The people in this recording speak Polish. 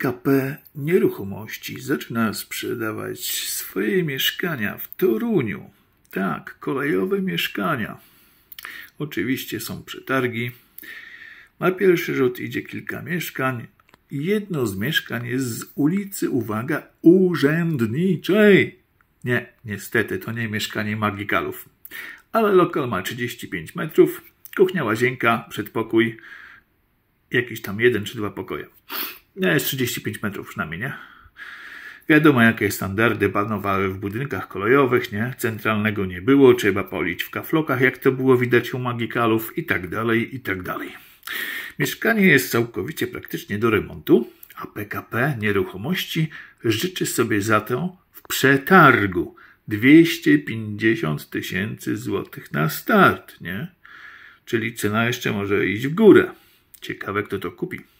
PKP Nieruchomości zaczyna sprzedawać swoje mieszkania w Toruniu. Tak, kolejowe mieszkania. Oczywiście są przetargi. Na pierwszy rzut idzie kilka mieszkań. Jedno z mieszkań jest z ulicy, uwaga, urzędniczej. Nie, niestety, to nie mieszkanie magikalów. Ale lokal ma 35 metrów, kuchnia, łazienka, przedpokój, jakiś tam jeden czy dwa pokoje. Nie, jest 35 metrów przynajmniej, nie? Wiadomo, jakie standardy panowały w budynkach kolejowych, nie? Centralnego nie było, trzeba polić w kaflokach, jak to było widać u magikalów i tak dalej, i tak dalej. Mieszkanie jest całkowicie praktycznie do remontu, a PKP Nieruchomości życzy sobie za to w przetargu 250 tysięcy złotych na start, nie? Czyli cena jeszcze może iść w górę. Ciekawe, kto to kupi.